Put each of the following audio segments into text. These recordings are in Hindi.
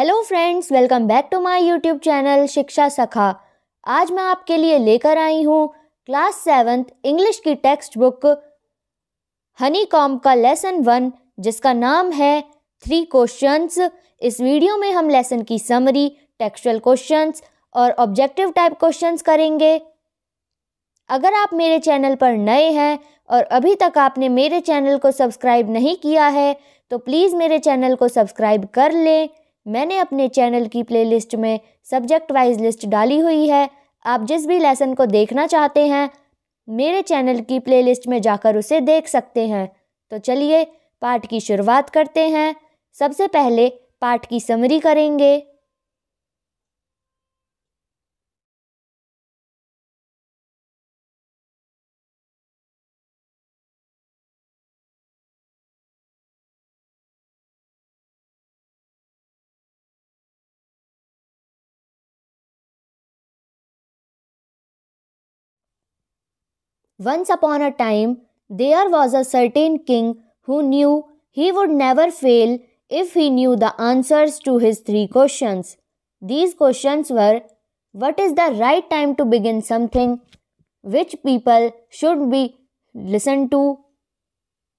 Hello friends welcome back to my YouTube channel Shiksha Sakha आज मैं आपके लिए लेकर आई हूँ क्लास सेवन्थ इंग्लिश की टेक्स्ट बुक हनी कॉम का लेसन वन जिसका नाम है थ्री क्वेश्चंस इस वीडियो में हम लेसन की समरी टेक्सुअल क्वेश्चंस और ऑब्जेक्टिव टाइप क्वेश्चंस करेंगे अगर आप मेरे चैनल पर नए हैं और अभी तक आपने मेरे चैनल को सब्सक्राइब नहीं किया है तो प्लीज़ मेरे चैनल को सब्सक्राइब कर लें मैंने अपने चैनल की प्लेलिस्ट में सब्जेक्ट वाइज लिस्ट डाली हुई है आप जिस भी लेसन को देखना चाहते हैं मेरे चैनल की प्लेलिस्ट में जाकर उसे देख सकते हैं तो चलिए पाठ की शुरुआत करते हैं सबसे पहले पाठ की समरी करेंगे Once upon a time, there was a certain king who knew he would never fail if he knew the answers to his three questions. These questions were What is the right time to begin something? Which people should be listened to?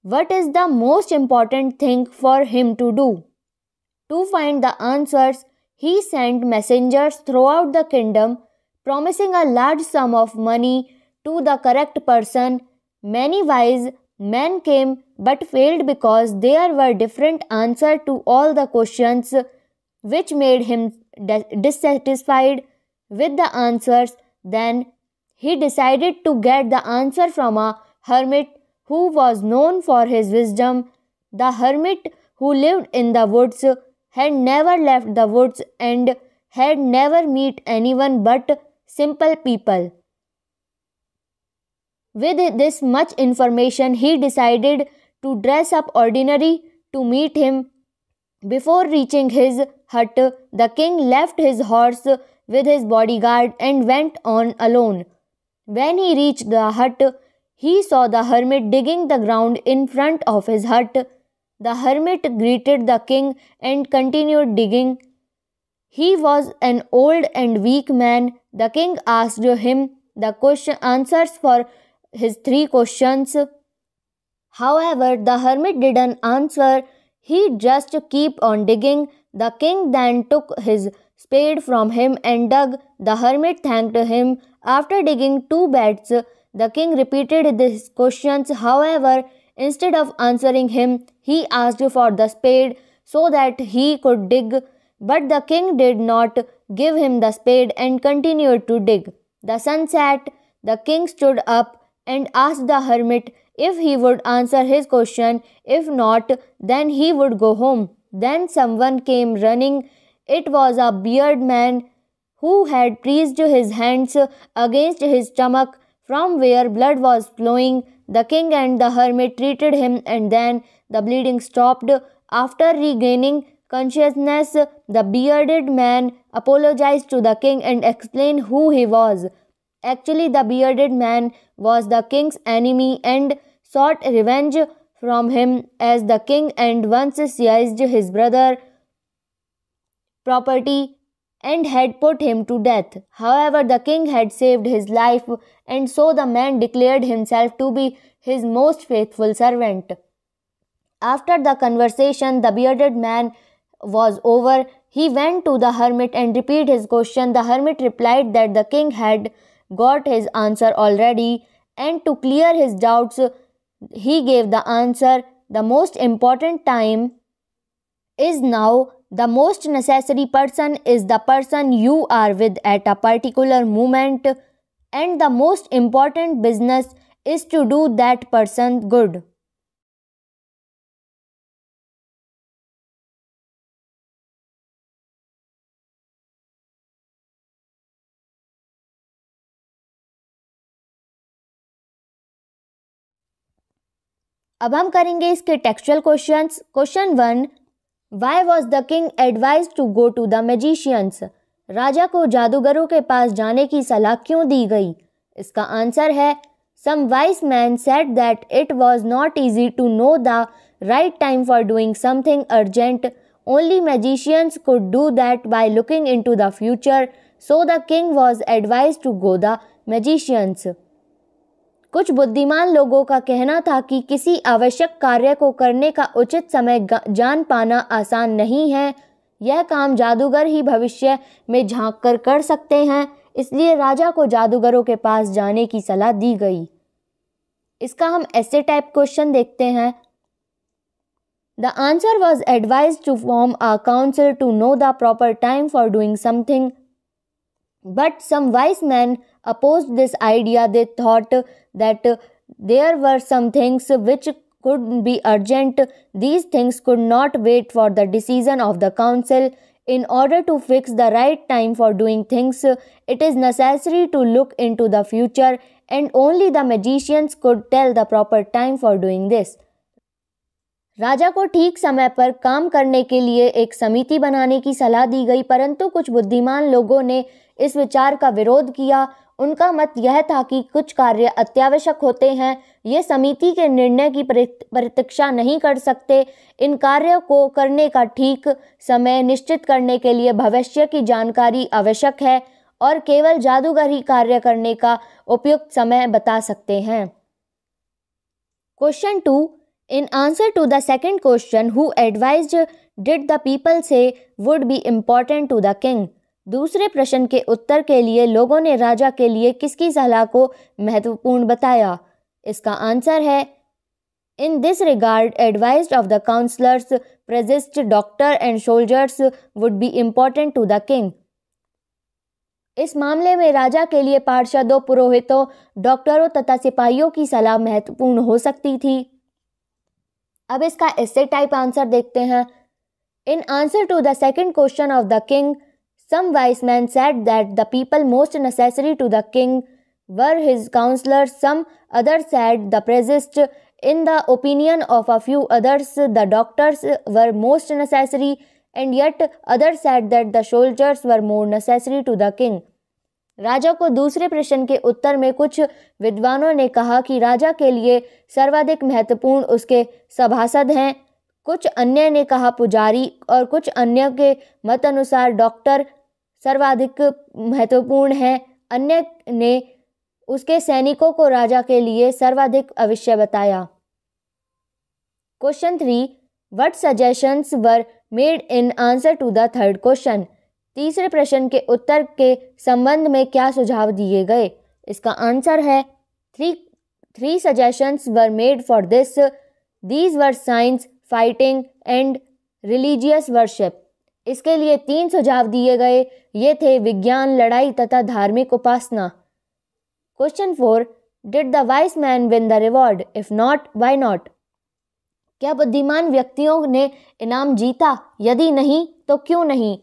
What is the most important thing for him to do? To find the answers, he sent messengers throughout the kingdom promising a large sum of money to the correct person. Many wise men came but failed because there were different answers to all the questions, which made him dissatisfied with the answers. Then he decided to get the answer from a hermit who was known for his wisdom. The hermit who lived in the woods had never left the woods and had never met anyone but simple people. With this much information, he decided to dress up ordinary to meet him. Before reaching his hut, the king left his horse with his bodyguard and went on alone. When he reached the hut, he saw the hermit digging the ground in front of his hut. The hermit greeted the king and continued digging. He was an old and weak man. The king asked him the question answers for his three questions. However, the hermit didn't answer. He just kept on digging. The king then took his spade from him and dug. The hermit thanked him. After digging two beds, the king repeated his questions. However, instead of answering him, he asked for the spade so that he could dig. But the king did not give him the spade and continued to dig. The sun set. The king stood up and asked the hermit if he would answer his question. If not, then he would go home. Then someone came running. It was a bearded man who had pressed his hands against his stomach from where blood was flowing. The king and the hermit treated him, and then the bleeding stopped. After regaining consciousness, the bearded man apologized to the king and explained who he was. Actually, the bearded man was the king's enemy and sought revenge from him as the king and once seized his brother property and had put him to death. However, the king had saved his life, and so the man declared himself to be his most faithful servant. After the conversation, the bearded man was over. He went to the hermit and repeated his question. The hermit replied that the king had got his answer already, and to clear his doubts, he gave the answer the most important time is now. The most necessary person is the person you are with at a particular moment, and the most important business is to do that person good. अब हम करेंगे इसके textual questions question one why was the king advise to go to the magicians राजा को जादूगरों के पास जाने की सलाह क्यों दी गई इसका आंसर है some wise man said that it was not easy to know the right time for doing something urgent only only को do that by looking into the future so the king was advise to go the magicians कुछ बुद्धिमान लोगों का कहना था कि किसी आवश्यक कार्य को करने का उचित समय जान पाना आसान नहीं है यह काम जादूगर ही भविष्य में झांक कर कर सकते हैं इसलिए राजा को जादूगरों के पास जाने की सलाह दी गई इसका हम ऐसे टाइप क्वेश्चन देखते हैं the answer was advise to form a council to know the proper time for doing something but some wise man opposed this idea, they thought that there were some things which could be urgent. These things could not wait for the decision of the council. In order to fix the right time for doing things, it is necessary to look into the future, and only the magicians could tell the proper time for doing this. राजा को ठीक समय पर काम करने के लिए एक समिति बनाने की सलाह दी गई परंतु कुछ बुद्धिमान लोगों ने इस विचार का विरोध किया उनका मत यह था कि कुछ कार्य अत्यावश्यक होते हैं ये समिति के निर्णय की प्रतीक्षा नहीं कर सकते इन कार्यों को करने का ठीक समय निश्चित करने के लिए भविष्य की जानकारी आवश्यक है और केवल जादूगर ही कार्य करने का उपयुक्त समय बता सकते हैं question two in answer to the second question who advise did the people say would be important to the king दूसरे प्रश्न के उत्तर के लिए लोगों ने राजा के लिए किसकी सलाह को महत्वपूर्ण बताया इसका आंसर है in this regard advise of the counsellors priests doctor and soldiers would be important to the king इस मामले में राजा के लिए पार्षदों पुरोहितों डॉक्टरों तथा सिपाहियों की सलाह महत्वपूर्ण हो सकती थी अब इसका इससे टाइप आंसर देखते हैं in answer to the second question of the king Some wise men said that the people most necessary to the king were his counselors, some others said the priests. In the opinion of a few others, the doctors were most necessary, and yet others said that the soldiers were more necessary to the king. राजा को दूसरे प्रश्न के उत्तर में कुछ विद्वानों ने कहा कि राजा के लिए सर्वाधिक महत्वपूर्ण उसके सभासद हैं कुछ अन्य ने कहा पुजारी और कुछ अन्य के मत अनुसार डॉक्टर सर्वाधिक महत्वपूर्ण है अन्य ने उसके सैनिकों को राजा के लिए सर्वाधिक अवश्य बताया question three what suggestions were made in answer to the third question तीसरे प्रश्न के उत्तर के संबंध में क्या सुझाव दिए गए इसका आंसर है three three suggestions were made for this these were science fighting and religious worship इसके लिए तीन सुझाव दिए गए ये थे विज्ञान लड़ाई तथा धार्मिक उपासना question four did the wise man win the reward if not why not क्या बुद्धिमान व्यक्तियों ने इनाम जीता यदि नहीं तो क्यों नहीं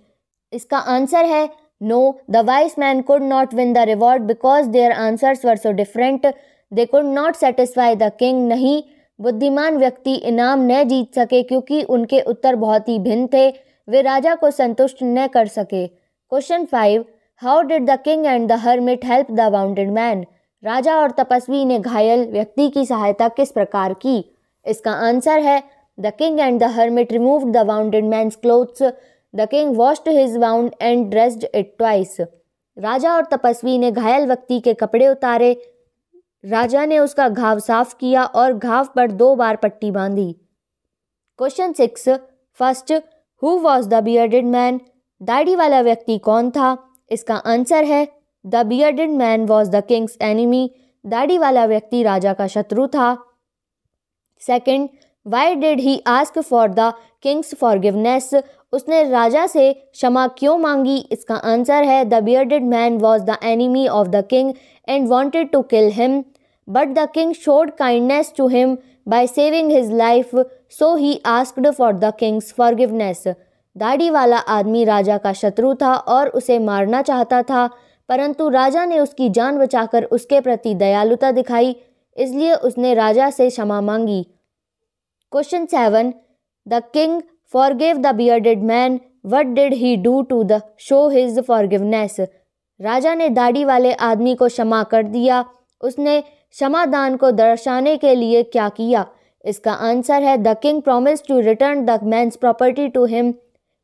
इसका आंसर है no the wise man could not win the reward because their answers were so different they could not satisfy the king नहीं बुद्धिमान व्यक्ति इनाम न जीत सके क्योंकि उनके उत्तर बहुत ही भिन्न थे वे राजा को संतुष्ट न कर सके question five how did the king and the hermit help the wounded man राजा और तपस्वी ने घायल व्यक्ति की सहायता किस प्रकार की इसका आंसर है the king and the hermit remove the wounded man's clothes the king washed his wound and dressed it twice राजा और तपस्वी ने घायल व्यक्ति के कपड़े उतारे राजा ने उसका घाव साफ किया और घाव पर दो बार पट्टी बांधी question six first who was the bearded man दाढ़ी वाला व्यक्ति कौन था इसका आंसर है the bearded man was the king's enemy दाढ़ी वाला व्यक्ति राजा का शत्रु था second why did he ask for the king's forgiveness उसने राजा से क्षमा क्यों मांगी इसका आंसर है the bearded man was the enemy of the king and wanted to kill him but the king showed kindness to him by saving his life so he asked for the king's forgiveness दाढ़ी वाला आदमी राजा का शत्रु था और उसे मारना चाहता था परंतु राजा ने उसकी जान बचाकर उसके प्रति दयालुता दिखाई इसलिए उसने राजा से क्षमा मांगी question seven the king give the bearded man what did he do to the show his forgiveness राजा ने दाढ़ी वाले आदमी को क्षमा कर दिया उसने क्षमादान को दर्शाने के लिए क्या किया इसका आंसर है the king promise to return the man's property to him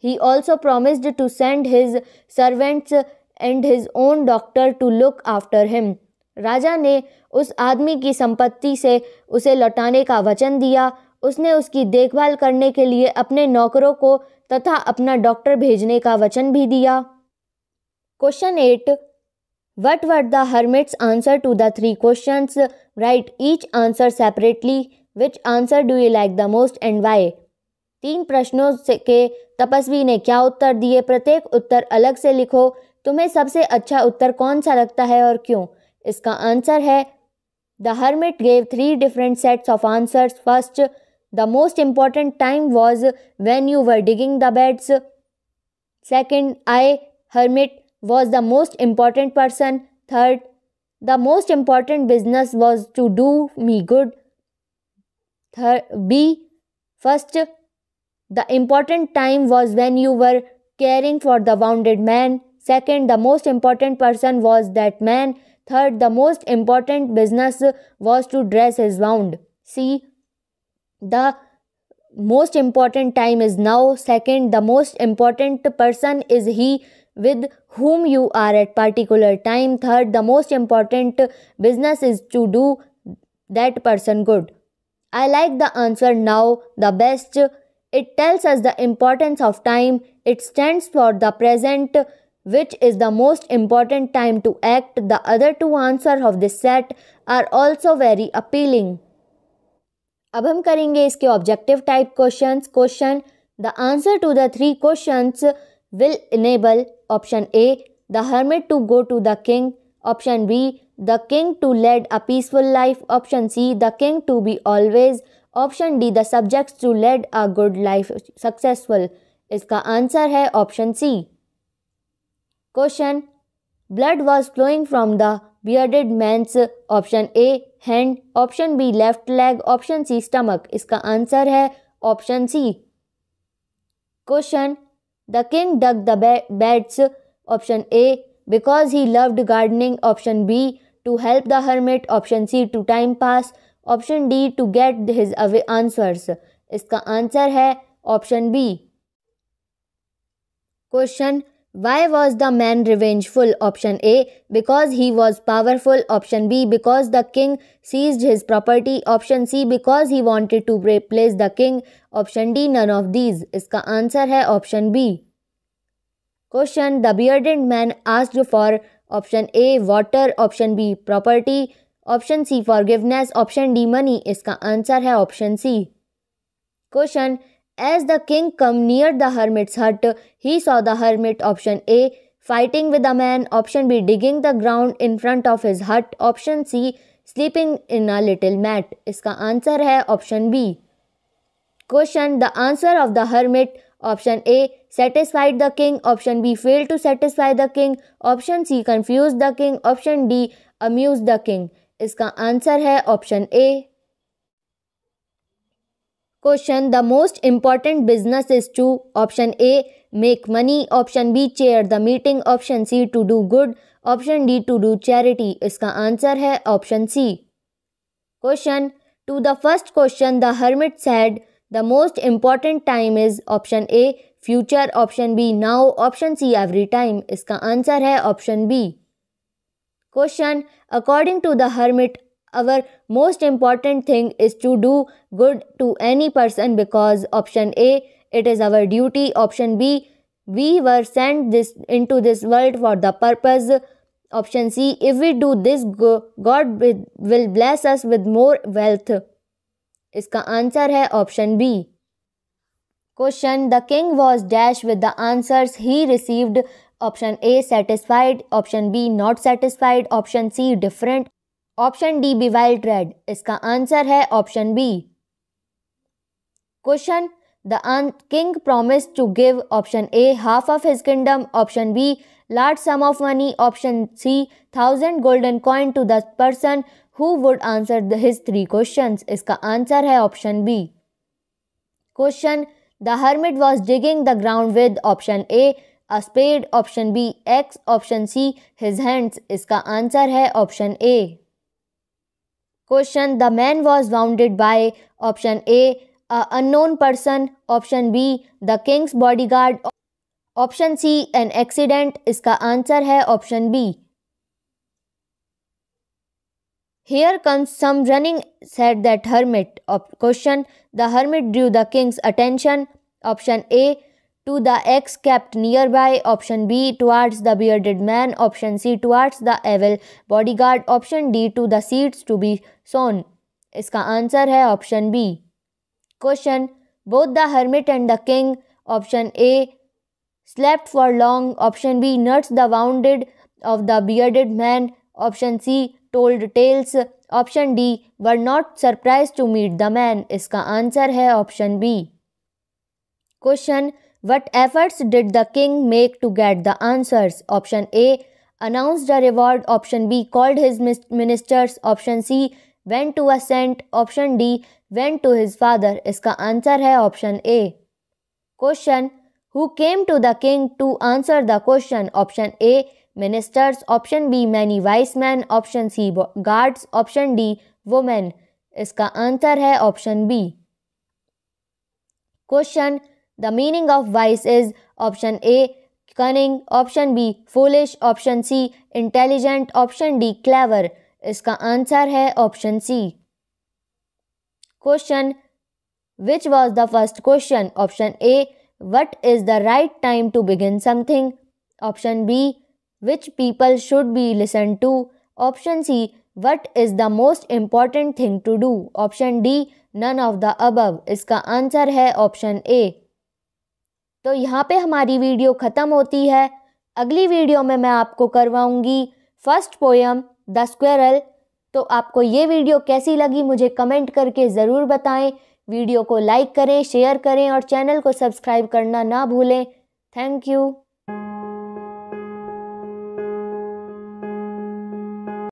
he also promised to send his servants and his own doctor to look after him राजा ने उस आदमी की संपत्ति से उसे लौटाने का वचन दिया उसने उसकी देखभाल करने के लिए अपने नौकरों को तथा अपना डॉक्टर भेजने का वचन भी दिया question eight what were the hermit's answer to the three question write each answer separately which answer do you like the most and why तीन प्रश्नों से के तपस्वी ने क्या उत्तर दिए प्रत्येक उत्तर अलग से लिखो तुम्हें सबसे अच्छा उत्तर कौन सा लगता है और क्यों इसका आंसर है the hermit gave three different sets of answers first the most important time was when you were digging the beds second I hermit was the most important person third the most important business was to do me good Third, B. First, the important time was when you were caring for the wounded man. Second, the most important person was that man. Third, the most important business was to dress his wound. C. The most important time is now. Second, the most important person is he with whom you are at particular time. Third, the most important business is to do that person good. I like the answer now the best. It tells us the importance of time. It stands for the present, which is the most important time to act. The other two answers of this set are also very appealing. अब हम करेंगे इसके objective type questions question the answer to the three questions will enable option A the hermit to go to the king option B the king to lead a peaceful life option C the king to be always option D the subjects to lead a good life successful इसका आंसर है option C question blood was flowing from the bearded man's option A hand option B left leg option C stomach इसका आंसर है option C question the king dug the beds option A because he loved gardening option B to help the hermit option C to time pass option D to get his away answers इसका आंसर है option B question why was the man revengeful option A because he was powerful option B because the king seized his property option C because he wanted to replace the king option D none of these इसका आंसर है option B question the bearded man asked for option A water option B property option C forgiveness option D money इसका आंसर है option C question as the king come near the hermit's hut he saw the hermit option A fighting with a man option B digging the ground in front of his hut option C sleeping in a little mat इसका आंसर है option B question the answer of the hermit option A satisfied the king option b failed to satisfy the king option c confused the king option d amused the king इसका आंसर है option A question the most important business is to option A make money option B chair the meeting option C to do good option D to do charity इसका आंसर है option C question to the first question the hermit said the most important time is option A future option B now option C every time इसका आंसर है option B question according to the hermit our most important thing is to do good to any person because option A it is our duty option B we were send this into this world for the purpose option C if we do this God will bless us with more wealth इसका आंसर है option B question the king was dashed with the answers he received option a satisfied option b not satisfied option c different option d bewildered red iska answer hai option b question the king promised to give option a half of his kingdom option b large sum of money option c thousand golden coin to the person who would answer his three questions iska answer hai option b question the hermit was digging the ground with option A a spade option B axe option C his hands इसका आंसर है option A question the man was wounded by option A unknown person option B the king's bodyguard option C an accident इसका आंसर है option B Here comes some running, said that hermit. Op- question The hermit drew the king's attention. Option A to the eggs kept nearby. Option B towards the bearded man. Option C towards the evil bodyguard. Option D to the seeds to be sown. इसका आंसर है option B question both the hermit and the king option A slept for long option b nuts the wounded of the bearded man option c told tales option D were not surprise to meet the man इसका आंसर है option B question what efforts did the king make to get the answers option A announce the reward option B called his ministers option C went to ascent option D went to his father इसका आंसर है option A question who came to the king to answer the question option A ministers option B many wise man option C guards option D women इसका आंसर है option B question the meaning of wise is option A cunning option B foolish option C intelligent option D clever इसका आंसर है option C question which was the first question option A what is the right time to begin something option B which people should be listen to option C what is the most important thing to do option D none of the above इसका आंसर है ऑप्शन ए तो यहाँ पे हमारी वीडियो ख़त्म होती है अगली वीडियो में मैं आपको करवाऊँगी फर्स्ट पोएम द स्क्वेरल तो आपको ये वीडियो कैसी लगी मुझे कमेंट करके ज़रूर बताएं वीडियो को लाइक करें शेयर करें और चैनल को सब्सक्राइब करना ना भूलें थैंक यू